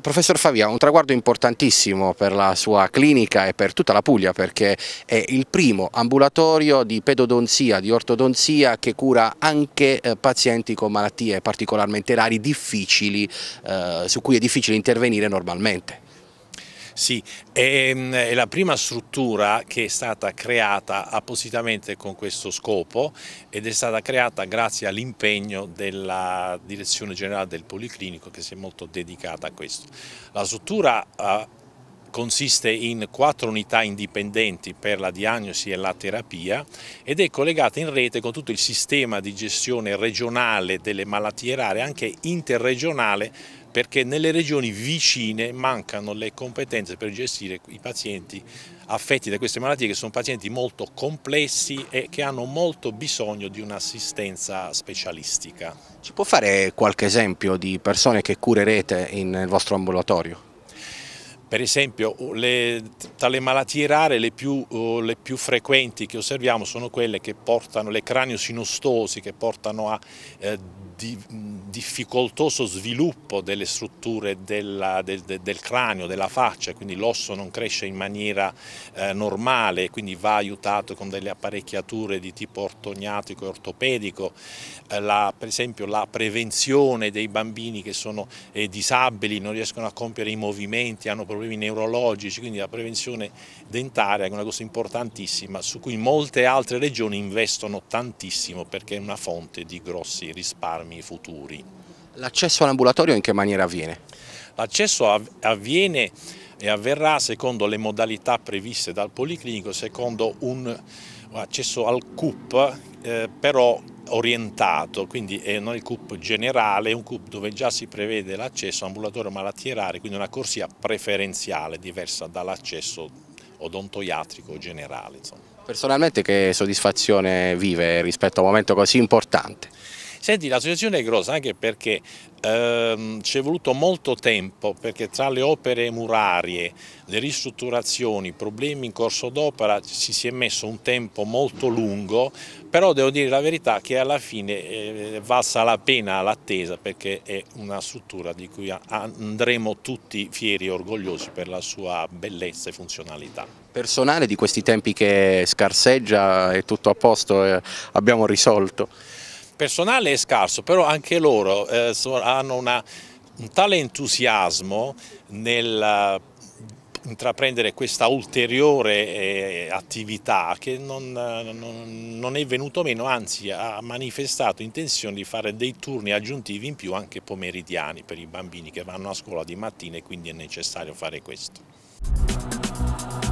Professor Favia, un traguardo importantissimo per la sua clinica e per tutta la Puglia perché è il primo ambulatorio di pedodonzia, di ortodonzia che cura anche eh, pazienti con malattie particolarmente rari, difficili, eh, su cui è difficile intervenire normalmente. Sì, è, ehm, è, la prima struttura che è stata creata appositamente con questo scopo ed è stata creata grazie all'impegno della Direzione Generale del Policlinico che si è molto dedicata a questo. La struttura consiste in quattro unità indipendenti per la diagnosi e la terapia ed è collegata in rete con tutto il sistema di gestione regionale delle malattie rare, anche interregionale, perché nelle regioni vicine mancano le competenze per gestire i pazienti affetti da queste malattie che sono pazienti molto complessi e che hanno molto bisogno di un'assistenza specialistica. Ci può fare qualche esempio di persone che curerete nel vostro ambulatorio? Per esempio le, tra le malattie rare le più, le più, frequenti che osserviamo sono quelle che portano, le craniosinostosi che portano a eh, di, difficoltoso sviluppo delle strutture della, del, del, cranio, della faccia, quindi l'osso non cresce in maniera eh, normale, quindi va aiutato con delle apparecchiature di tipo ortogniatico e ortopedico, eh, la, per esempio la prevenzione dei bambini che sono eh, disabili, non riescono a compiere i movimenti, hanno problemi problemi neurologici, quindi la prevenzione dentaria è una cosa importantissima su cui molte altre regioni investono tantissimo perché è una fonte di grossi risparmi futuri. L'accesso all'ambulatorio in che maniera avviene? L'accesso avviene e avverrà secondo le modalità previste dal Policlinico, secondo un accesso al CUP eh, però orientato, quindi non il CUP generale, è un CUP dove già si prevede l'accesso ambulatorio malattie rare, quindi una corsia preferenziale diversa dall'accesso odontoiatrico generale. Insomma. Personalmente che soddisfazione vive rispetto a un momento così importante? Senti, l'associazione è grossa anche perché ehm, ci è voluto molto tempo, perché tra le opere murarie, le ristrutturazioni, i problemi in corso d'opera, ci si è messo un tempo molto lungo, però devo dire la verità che alla fine eh, valsa la pena l'attesa perché è una struttura di cui andremo tutti fieri e orgogliosi per la sua bellezza e funzionalità. Personale di questi tempi che scarseggia è tutto a posto, eh, abbiamo risolto personale è scarso, però anche loro eh, hanno una, un tale entusiasmo nel eh, intraprendere questa ulteriore eh, attività che non, eh, non, non, è venuto meno, anzi ha manifestato intenzione di fare dei turni aggiuntivi in più anche pomeridiani per i bambini che vanno a scuola di mattina e quindi è necessario fare questo.